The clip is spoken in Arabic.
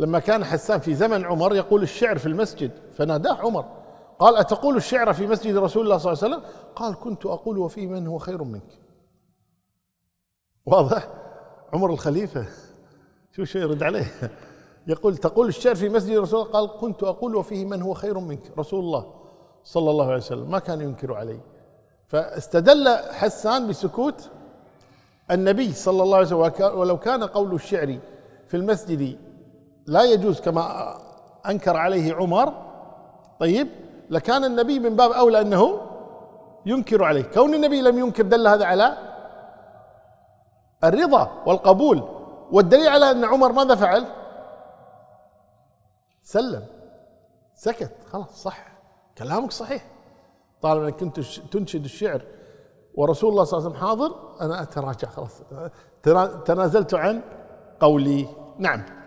لما كان حسان في زمن عمر يقول الشعر في المسجد فناداه عمر قال أتقول الشعر في مسجد رسول الله صلى الله عليه وسلم قال كنت أقول وفيه من هو خير منك واضح عمر الخليفة شو شو يرد عليه يقول تقول الشعر في مسجد رسول الله قال كنت أقول وفيه من هو خير منك رسول الله صلى الله عليه وسلم ما كان ينكر علي فاستدل حسان بسكوت النبي صلى الله عليه وسلم ولو كان قول الشعر في المسجد لا يجوز كما أنكر عليه عمر طيب لكان النبي من باب أولى أنه ينكر عليه كون النبي لم ينكر دل هذا على الرضا والقبول والدليل على أن عمر ماذا فعل سلم سكت خلاص صح كلامك صحيح طالما انك كنت تنشد الشعر ورسول الله صلى الله عليه وسلم حاضر انا اتراجع خلاص تنازلت عن قولي نعم